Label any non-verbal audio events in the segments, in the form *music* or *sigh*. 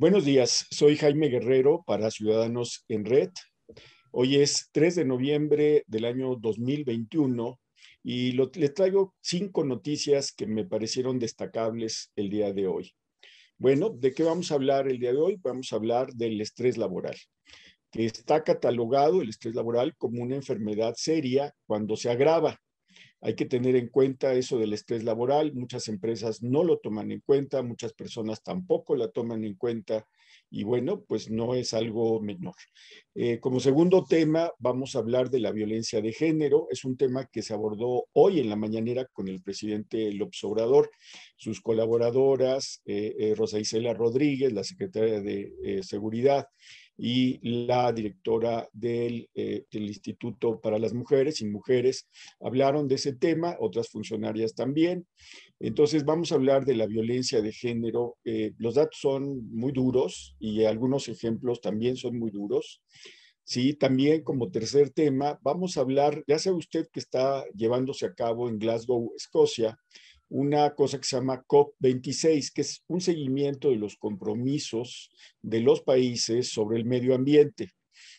Buenos días, soy Jaime Guerrero para Ciudadanos en Red. Hoy es 3 de noviembre del año 2021 y les traigo cinco noticias que me parecieron destacables el día de hoy. Bueno, ¿de qué vamos a hablar el día de hoy? Vamos a hablar del estrés laboral, que está catalogado el estrés laboral como una enfermedad seria cuando se agrava hay que tener en cuenta eso del estrés laboral. Muchas empresas no lo toman en cuenta, muchas personas tampoco la toman en cuenta y bueno, pues no es algo menor. Eh, como segundo tema, vamos a hablar de la violencia de género. Es un tema que se abordó hoy en la mañanera con el presidente López Obrador, sus colaboradoras, eh, eh, Rosa Isela Rodríguez, la secretaria de Seguridad, y la directora eh, del, Instituto para las Mujeres y Mujeres hablaron de ese tema, otras funcionarias también. Entonces vamos a hablar de la violencia de género. Eh, los datos son muy duros y algunos ejemplos también son muy duros. Sí, también como tercer tema, vamos a hablar, ya sabe usted que está llevándose a cabo en Glasgow, Escocia, una cosa que se llama COP26, que es un seguimiento de los compromisos de los países sobre el medio ambiente.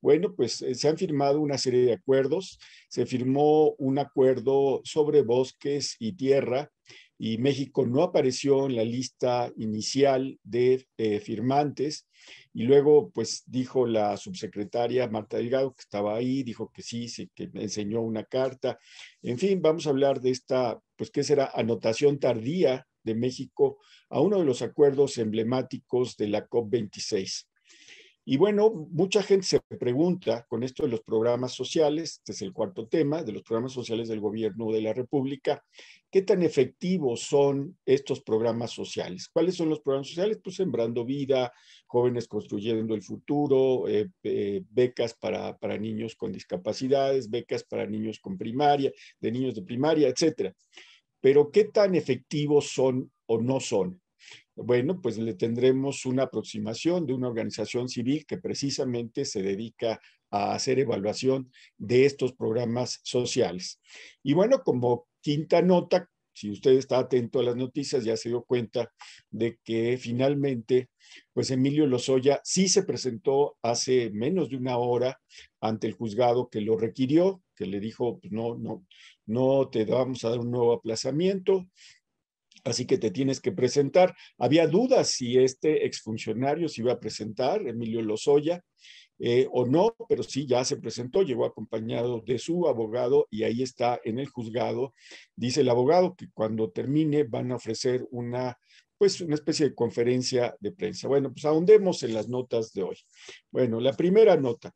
Bueno, pues eh, se han firmado una serie de acuerdos. Se firmó un acuerdo sobre bosques y tierra y México no apareció en la lista inicial de eh, firmantes. Y luego, pues dijo la subsecretaria Marta Delgado, que estaba ahí, dijo que sí, sí, que enseñó una carta. En fin, vamos a hablar de esta pues qué será, anotación tardía de México a uno de los acuerdos emblemáticos de la COP26. Y bueno, mucha gente se pregunta con esto de los programas sociales, este es el cuarto tema, de los programas sociales del gobierno de la República, ¿qué tan efectivos son estos programas sociales? ¿Cuáles son los programas sociales? Pues Sembrando Vida, Jóvenes Construyendo el Futuro, eh, eh, becas para, para niños con discapacidades, becas para niños con primaria, de niños de primaria, etcétera. Pero ¿qué tan efectivos son o no son? Bueno, pues le tendremos una aproximación de una organización civil que precisamente se dedica a hacer evaluación de estos programas sociales. Y bueno, como quinta nota, si usted está atento a las noticias, ya se dio cuenta de que finalmente, pues Emilio Lozoya sí se presentó hace menos de una hora ante el juzgado que lo requirió, que le dijo, pues no, no, no te vamos a dar un nuevo aplazamiento, así que te tienes que presentar. Había dudas si este exfuncionario se iba a presentar, Emilio Lozoya, eh, o no, pero sí ya se presentó, llegó acompañado de su abogado y ahí está en el juzgado. Dice el abogado que cuando termine van a ofrecer una pues una especie de conferencia de prensa. Bueno, pues ahondemos en las notas de hoy. Bueno, la primera nota.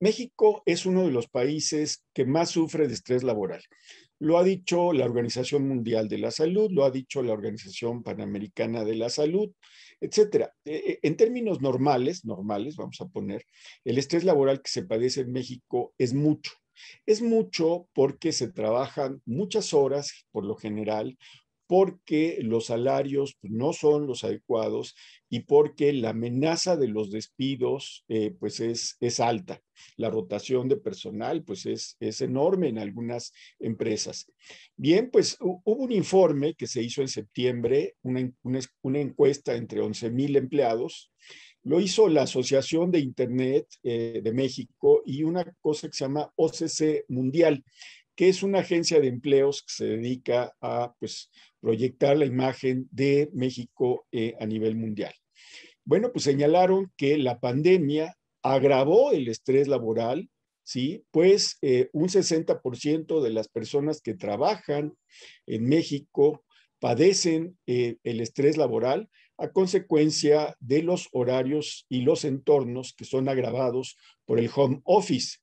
México es uno de los países que más sufre de estrés laboral. Lo ha dicho la Organización Mundial de la Salud, lo ha dicho la Organización Panamericana de la Salud, etcétera. E, e, en términos normales, normales, vamos a poner, el estrés laboral que se padece en México es mucho. Es mucho porque se trabajan muchas horas, por lo general, porque los salarios no son los adecuados y porque la amenaza de los despidos eh, pues es, es alta. La rotación de personal pues es, es enorme en algunas empresas. Bien, pues hubo un informe que se hizo en septiembre, una, encuesta entre 11 mil empleados. Lo hizo la Asociación de Internet eh, de México y una cosa que se llama OCC Mundial, que es una agencia de empleos que se dedica a pues, proyectar la imagen de México eh, a nivel mundial. Bueno, pues señalaron que la pandemia agravó el estrés laboral, ¿sí? Pues eh, un 60% de las personas que trabajan en México padecen eh, el estrés laboral a consecuencia de los horarios y los entornos que son agravados por el home office.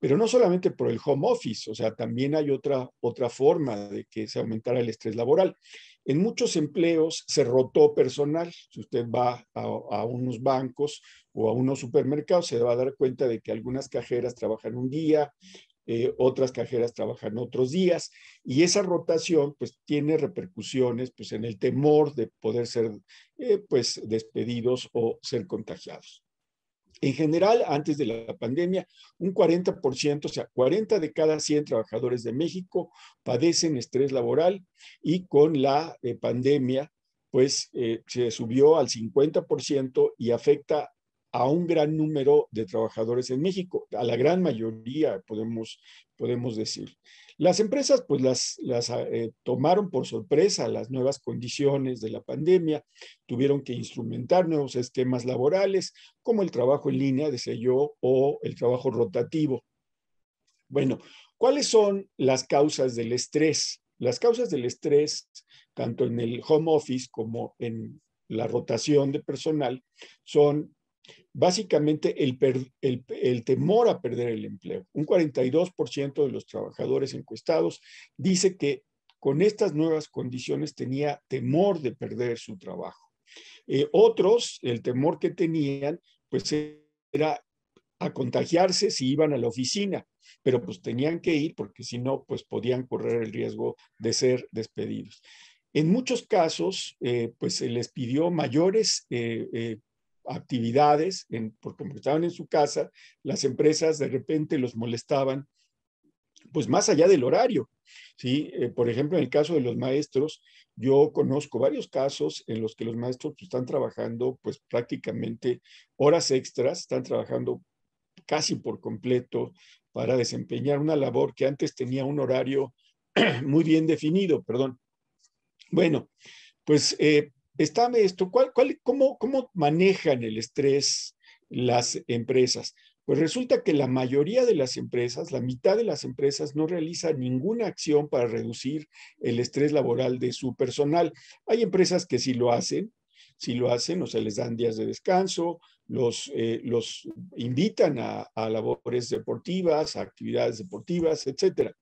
Pero no solamente por el home office, o sea, también hay otra, otra forma de que se aumentara el estrés laboral. En muchos empleos se rotó personal. Si usted va a, unos bancos o a unos supermercados, se va a dar cuenta de que algunas cajeras trabajan un día, eh, otras cajeras trabajan otros días, y esa rotación pues tiene repercusiones pues en el temor de poder ser eh, pues despedidos o ser contagiados. En general, antes de la pandemia, un 40%, o sea, 40 de cada 100 trabajadores de México padecen estrés laboral y con la eh, pandemia, pues eh, se subió al 50% y afecta a un gran número de trabajadores en México, a la gran mayoría, podemos, podemos decir. Las empresas pues las, eh, tomaron por sorpresa las nuevas condiciones de la pandemia, tuvieron que instrumentar nuevos esquemas laborales como el trabajo en línea, decía yo, o el trabajo rotativo. Bueno, ¿cuáles son las causas del estrés? Las causas del estrés, tanto en el home office como en la rotación de personal, son básicamente el, temor a perder el empleo. Un 42% de los trabajadores encuestados dice que con estas nuevas condiciones tenía temor de perder su trabajo. Eh, otros, el temor que tenían, pues era a contagiarse si iban a la oficina, pero pues tenían que ir porque si no, pues podían correr el riesgo de ser despedidos. En muchos casos, eh, pues se les pidió mayores eh, actividades, en, porque estaban en su casa, las empresas de repente los molestaban, pues más allá del horario. ¿sí? Eh, por ejemplo, en el caso de los maestros, yo conozco varios casos en los que los maestros pues, están trabajando pues prácticamente horas extras, están trabajando casi por completo para desempeñar una labor que antes tenía un horario *clears throat* muy bien definido, perdón. Bueno, pues eh, está esto, cómo, ¿cómo manejan el estrés las empresas? Pues resulta que la mayoría de las empresas, la mitad de las empresas no realiza ninguna acción para reducir el estrés laboral de su personal. Hay empresas que sí lo hacen, sí lo hacen, o sea, les dan días de descanso, los, eh, los invitan a, a labores deportivas, a actividades deportivas, etcétera.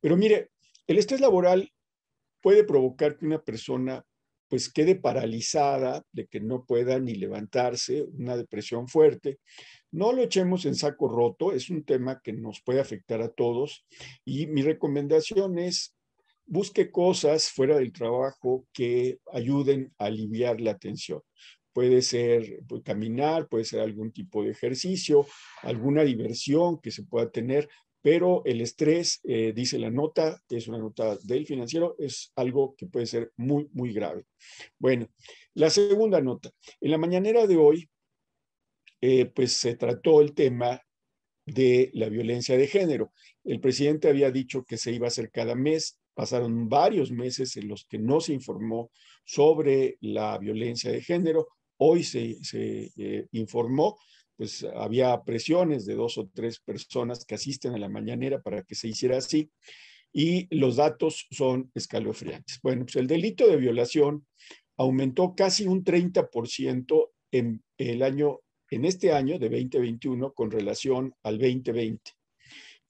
Pero mire, el estrés laboral puede provocar que una persona pues quede paralizada, de que no pueda ni levantarse, una depresión fuerte. No lo echemos en saco roto, es un tema que nos puede afectar a todos y mi recomendación es busque cosas fuera del trabajo que ayuden a aliviar la tensión. Puede ser pues, caminar, puede ser algún tipo de ejercicio, alguna diversión que se pueda tener, pero el estrés, eh, dice la nota, que es una nota del financiero, es algo que puede ser muy, muy grave. Bueno, la segunda nota. En la mañanera de hoy, eh, pues se trató el tema de la violencia de género. El presidente había dicho que se iba a hacer cada mes. Pasaron varios meses en los que no se informó sobre la violencia de género. Hoy se, se eh, informó pues había presiones de dos o tres personas que asisten a la mañanera para que se hiciera así y los datos son escalofriantes. Bueno, pues el delito de violación aumentó casi un 30% en el año en este año de 2021 con relación al 2020.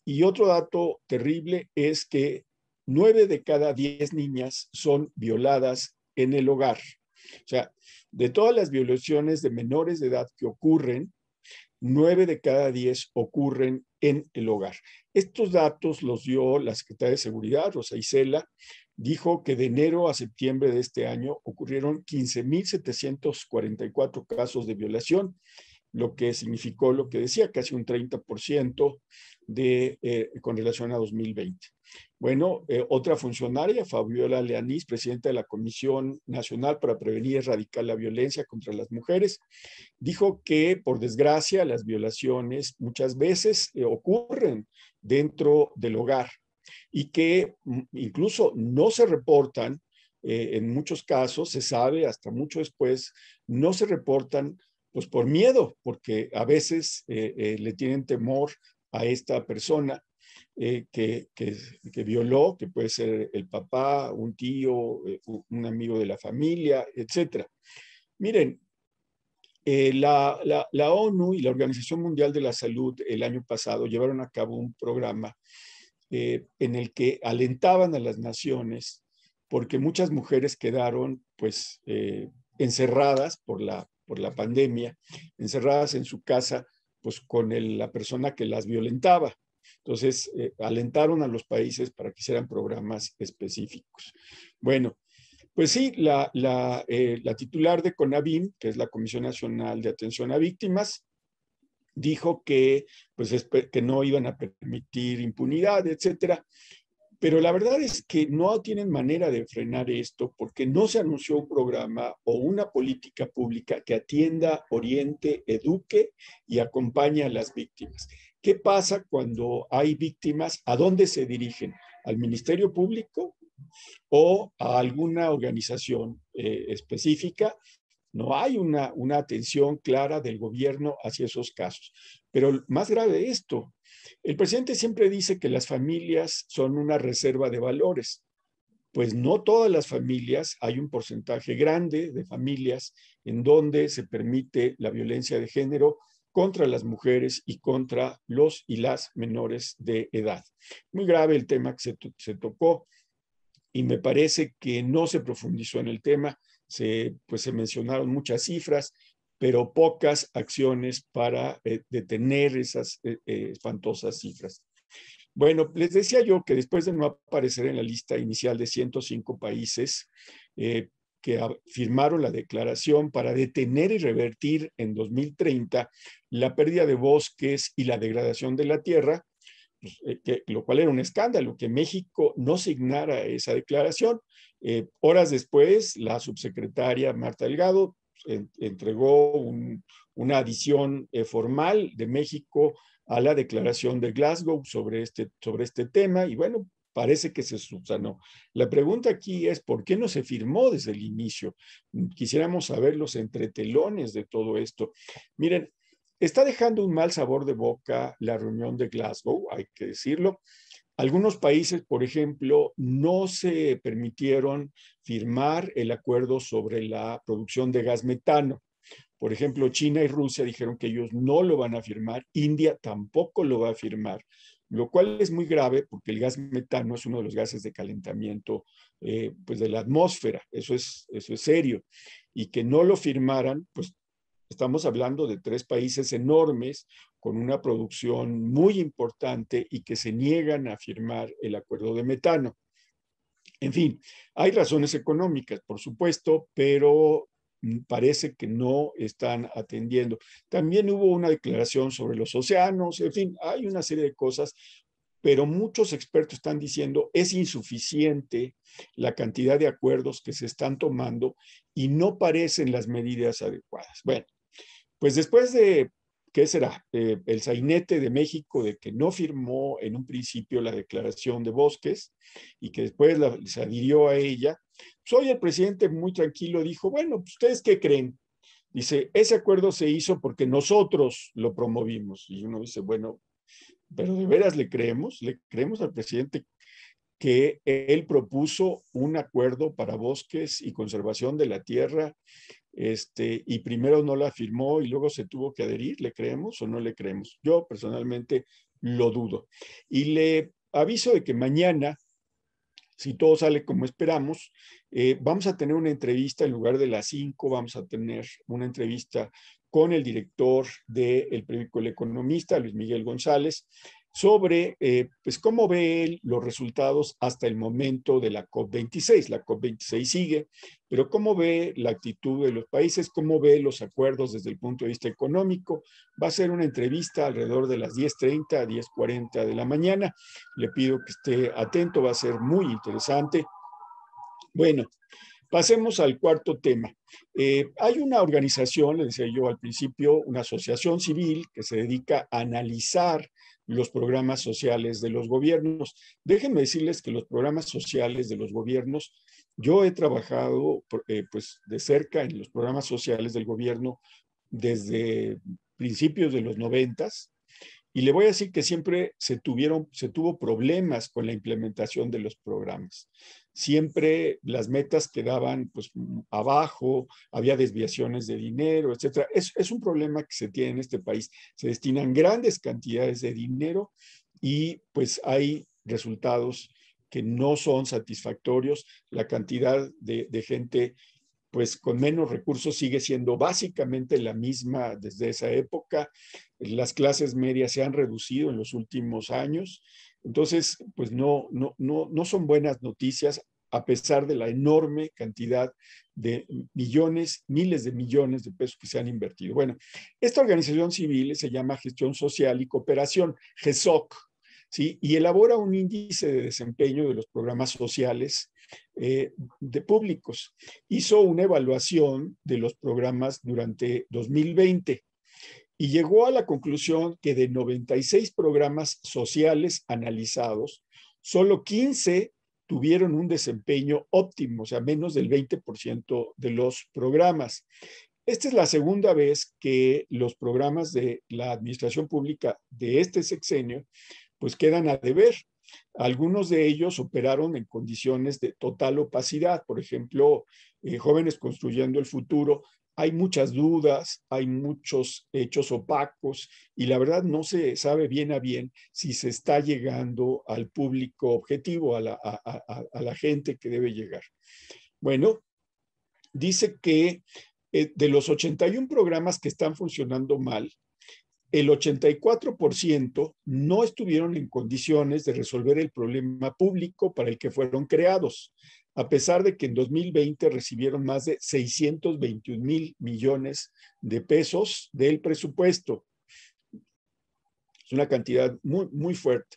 Y otro dato terrible es que nueve de cada diez niñas son violadas en el hogar. O sea, de todas las violaciones de menores de edad que ocurren, nueve de cada 10 ocurren en el hogar. Estos datos los dio la Secretaria de Seguridad, Rosa Isela, dijo que de enero a septiembre de este año ocurrieron 15.744 casos de violación lo que significó lo que decía, casi un 30% de, eh, con relación a 2020. Bueno, eh, otra funcionaria, Fabiola Leanís, presidenta de la Comisión Nacional para Prevenir y Erradicar la Violencia contra las Mujeres, dijo que, por desgracia, las violaciones muchas veces eh, ocurren dentro del hogar y que mm, incluso no se reportan, en muchos casos, se sabe hasta mucho después, no se reportan pues por miedo, porque a veces eh, eh, le tienen temor a esta persona eh, que, violó, que puede ser el papá, un tío, un amigo de la familia, etc. Miren, la, ONU y la Organización Mundial de la Salud el año pasado llevaron a cabo un programa en el que alentaban a las naciones porque muchas mujeres quedaron pues encerradas por la por la pandemia, encerradas en su casa, pues con la persona que las violentaba. Entonces, eh, alentaron a los países para que hicieran programas específicos. Bueno, pues sí, eh, la, titular de CONAVIM, que es la Comisión Nacional de Atención a Víctimas, dijo que, pues, que no iban a permitir impunidad, etcétera. Pero la verdad es que no tienen manera de frenar esto porque no se anunció un programa o una política pública que atienda, oriente, eduque y acompañe a las víctimas. ¿Qué pasa cuando hay víctimas? ¿A dónde se dirigen? ¿Al Ministerio Público o a alguna organización eh, específica? No hay una, una atención clara del gobierno hacia esos casos. Pero más grave esto, el presidente siempre dice que las familias son una reserva de valores. Pues no todas las familias, hay un porcentaje grande de familias en donde se permite la violencia de género contra las mujeres y contra los y las menores de edad. Muy grave el tema que se, tocó y me parece que no se profundizó en el tema. Se, pues se mencionaron muchas cifras, pero pocas acciones para eh, detener esas eh, eh, espantosas cifras. Bueno, les decía yo que después de no aparecer en la lista inicial de 105 países que firmaron la declaración para detener y revertir en 2030 la pérdida de bosques y la degradación de la tierra, pues, lo cual era un escándalo, que México no signara esa declaración. horas después, la subsecretaria Marta Delgado eh, entregó una adición eh, formal de México a la declaración de Glasgow sobre este, sobre este tema y bueno, parece que se subsanó. La pregunta aquí es, ¿por qué no se firmó desde el inicio? Quisiéramos saber los entretelones de todo esto. Miren, está dejando un mal sabor de boca la reunión de Glasgow, hay que decirlo. Algunos países, por ejemplo, no se permitieron firmar el acuerdo sobre la producción de gas metano. Por ejemplo, China y Rusia dijeron que ellos no lo van a firmar, India tampoco lo va a firmar, lo cual es muy grave porque el gas metano es uno de los gases de calentamiento eh, pues de la atmósfera, eso es, eso es serio. Y que no lo firmaran, pues Estamos hablando de tres países enormes con una producción muy importante y que se niegan a firmar el acuerdo de metano. En fin, hay razones económicas, por supuesto, pero parece que no están atendiendo. También hubo una declaración sobre los océanos, en fin, hay una serie de cosas, pero muchos expertos están diciendo es insuficiente la cantidad de acuerdos que se están tomando y no parecen las medidas adecuadas. Bueno, pues después de, ¿qué será? el sainete de México de que no firmó en un principio la declaración de bosques y que después la, se adhirió a ella, pues hoy el presidente muy tranquilo dijo, bueno, pues, ¿ustedes qué creen? Dice, ese acuerdo se hizo porque nosotros lo promovimos. Y uno dice, bueno, pero de veras le creemos, le creemos al presidente que él propuso un acuerdo para bosques y conservación de la tierra este, y primero no la firmó y luego se tuvo que adherir, ¿le creemos o no le creemos? Yo personalmente lo dudo. Y le aviso de que mañana, si todo sale como esperamos, eh, vamos a tener una entrevista en lugar de las 5, vamos a tener una entrevista con el director del de periódico El Economista, Luis Miguel González, sobre eh, pues cómo ve los resultados hasta el momento de la COP26. La COP26 sigue, pero cómo ve la actitud de los países, cómo ve los acuerdos desde el punto de vista económico. Va a ser una entrevista alrededor de las 10.30 a 10.40 de la mañana. Le pido que esté atento, va a ser muy interesante. Bueno, pasemos al cuarto tema. Eh, hay una organización, le decía yo al principio, una asociación civil que se dedica a analizar los programas sociales de los gobiernos. Déjenme decirles que los programas sociales de los gobiernos, yo he trabajado eh, pues de cerca en los programas sociales del gobierno desde principios de los noventas y le voy a decir que siempre se tuvieron, se tuvo problemas con la implementación de los programas siempre las metas quedaban pues, abajo, había desviaciones de dinero, etcétera. Es, un problema que se tiene en este país. Se destinan grandes cantidades de dinero y pues hay resultados que no son satisfactorios. La cantidad de, de gente pues con menos recursos sigue siendo básicamente la misma desde esa época. Las clases medias se han reducido en los últimos años entonces, pues no, no, no, no son buenas noticias a pesar de la enorme cantidad de millones, miles de millones de pesos que se han invertido. Bueno, esta organización civil se llama Gestión Social y Cooperación, GESOC, ¿sí? y elabora un índice de desempeño de los programas sociales eh, de públicos. Hizo una evaluación de los programas durante 2020 y llegó a la conclusión que de 96 programas sociales analizados, solo 15 tuvieron un desempeño óptimo, o sea, menos del 20% de los programas. Esta es la segunda vez que los programas de la administración pública de este sexenio pues quedan a deber. Algunos de ellos operaron en condiciones de total opacidad, por ejemplo, eh, Jóvenes Construyendo el Futuro hay muchas dudas, hay muchos hechos opacos y la verdad no se sabe bien a bien si se está llegando al público objetivo, a la, gente que debe llegar. Bueno, dice que eh, de los 81 programas que están funcionando mal, el 84% no estuvieron en condiciones de resolver el problema público para el que fueron creados, a pesar de que en 2020 recibieron más de 621 mil millones de pesos del presupuesto. Es una cantidad muy, muy fuerte.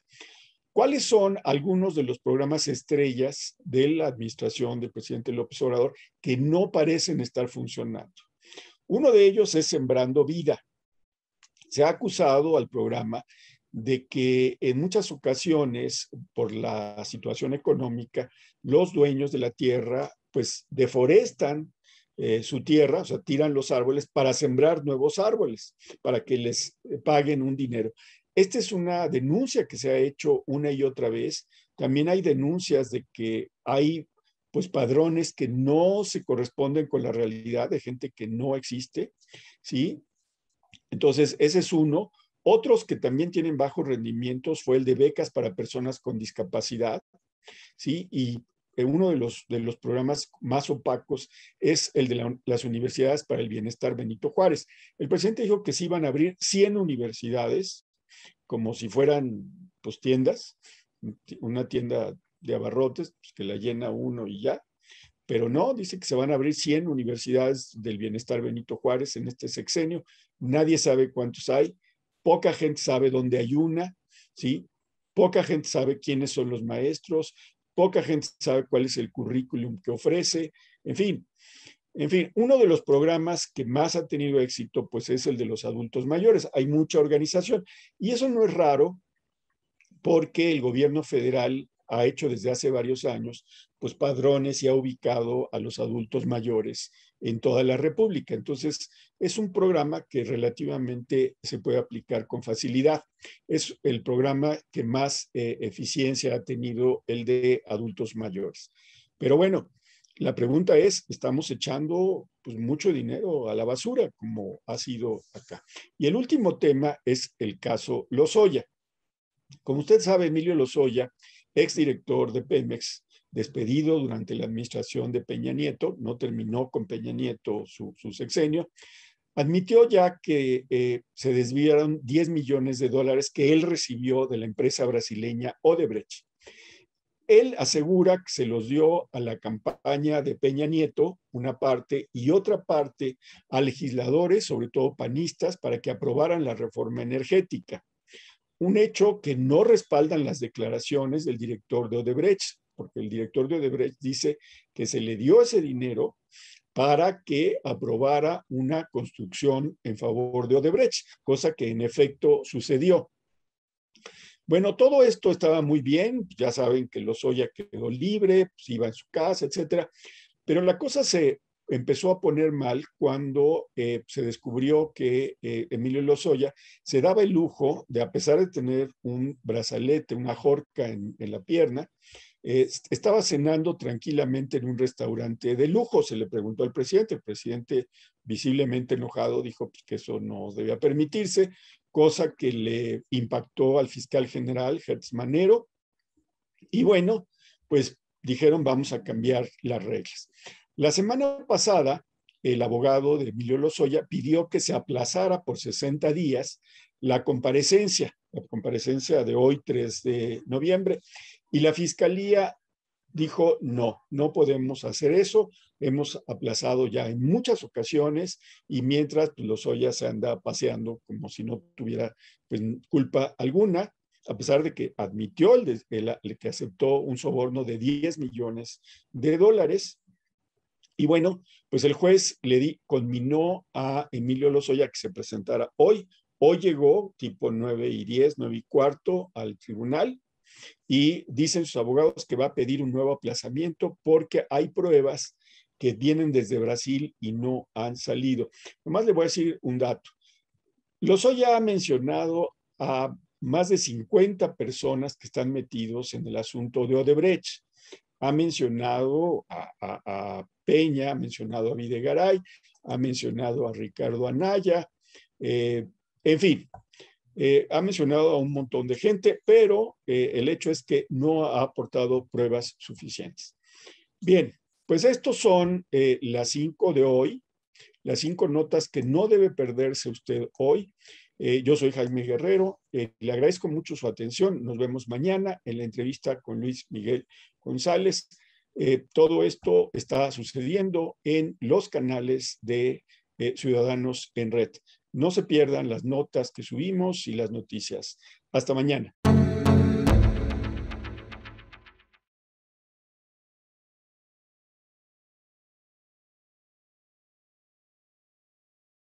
¿Cuáles son algunos de los programas estrellas de la administración del presidente López Obrador que no parecen estar funcionando? Uno de ellos es Sembrando Vida. Se ha acusado al programa de que en muchas ocasiones, por la situación económica, los dueños de la tierra pues deforestan eh, su tierra, o sea, tiran los árboles para sembrar nuevos árboles, para que les eh, paguen un dinero. Esta es una denuncia que se ha hecho una y otra vez. También hay denuncias de que hay pues padrones que no se corresponden con la realidad de gente que no existe, ¿sí? Entonces, ese es uno. Otros que también tienen bajos rendimientos fue el de becas para personas con discapacidad, ¿sí? Y uno de los, programas más opacos es el de las universidades para el bienestar Benito Juárez. El presidente dijo que se iban a abrir 100 universidades, como si fueran pues, tiendas, una tienda de abarrotes, pues, que la llena uno y ya. Pero no, dice que se van a abrir 100 universidades del bienestar Benito Juárez en este sexenio. Nadie sabe cuántos hay, poca gente sabe dónde hay una, ¿sí? Poca gente sabe quiénes son los maestros, poca gente sabe cuál es el currículum que ofrece, en fin. En fin, uno de los programas que más ha tenido éxito, pues es el de los adultos mayores. Hay mucha organización y eso no es raro porque el gobierno federal ha hecho desde hace varios años, pues padrones y ha ubicado a los adultos mayores en toda la República. Entonces, es un programa que relativamente se puede aplicar con facilidad. Es el programa que más eh, eficiencia ha tenido el de adultos mayores. Pero bueno, la pregunta es, estamos echando pues, mucho dinero a la basura, como ha sido acá. Y el último tema es el caso Lozoya. Como usted sabe, Emilio Lozoya, exdirector de Pemex, despedido durante la administración de Peña Nieto, no terminó con Peña Nieto su, sexenio, admitió ya que eh, se desviaron 10 millones de dólares que él recibió de la empresa brasileña Odebrecht. Él asegura que se los dio a la campaña de Peña Nieto, una parte, y otra parte a legisladores, sobre todo panistas, para que aprobaran la reforma energética. Un hecho que no respaldan las declaraciones del director de Odebrecht, porque el director de Odebrecht dice que se le dio ese dinero para que aprobara una construcción en favor de Odebrecht, cosa que en efecto sucedió. Bueno, todo esto estaba muy bien, ya saben que Lozoya quedó libre, pues, iba en su casa, etcétera, pero la cosa se empezó a poner mal cuando eh, se descubrió que eh, Emilio Lozoya se daba el lujo de, a pesar de tener un brazalete, una jorca en la pierna, eh, estaba cenando tranquilamente en un restaurante de lujo, se le preguntó al presidente. El presidente, visiblemente enojado, dijo pues, que eso no debía permitirse, cosa que le impactó al fiscal general Hertz Manero. Y bueno, pues dijeron vamos a cambiar las reglas. La semana pasada, el abogado de Emilio Lozoya pidió que se aplazara por 60 días la comparecencia, la comparecencia de hoy 3 de noviembre, y la fiscalía dijo, no, no podemos hacer eso. Hemos aplazado ya en muchas ocasiones y mientras pues, Lozoya se anda paseando como si no tuviera pues, culpa alguna, a pesar de que admitió el, que aceptó un soborno de 10 millones de dólares. Y bueno, pues el juez le di, conminó a Emilio Lozoya que se presentara hoy. Hoy llegó tipo 9 y 10, 9 y cuarto al tribunal y dicen sus abogados que va a pedir un nuevo aplazamiento porque hay pruebas que vienen desde Brasil y no han salido. Nomás le voy a decir un dato. ya ha mencionado a más de 50 personas que están metidos en el asunto de Odebrecht. Ha mencionado a, Peña, ha mencionado a Videgaray, ha mencionado a Ricardo Anaya, eh, en fin, eh, ha mencionado a un montón de gente, pero eh, el hecho es que no ha aportado pruebas suficientes. Bien, pues estos son eh, las cinco de hoy, las cinco notas que no debe perderse usted hoy. yo soy Jaime Guerrero, le agradezco mucho su atención. Nos vemos mañana en la entrevista con Luis Miguel González. todo esto está sucediendo en los canales de Ciudadanos en Red. No se pierdan las notas que subimos y las noticias. Hasta mañana.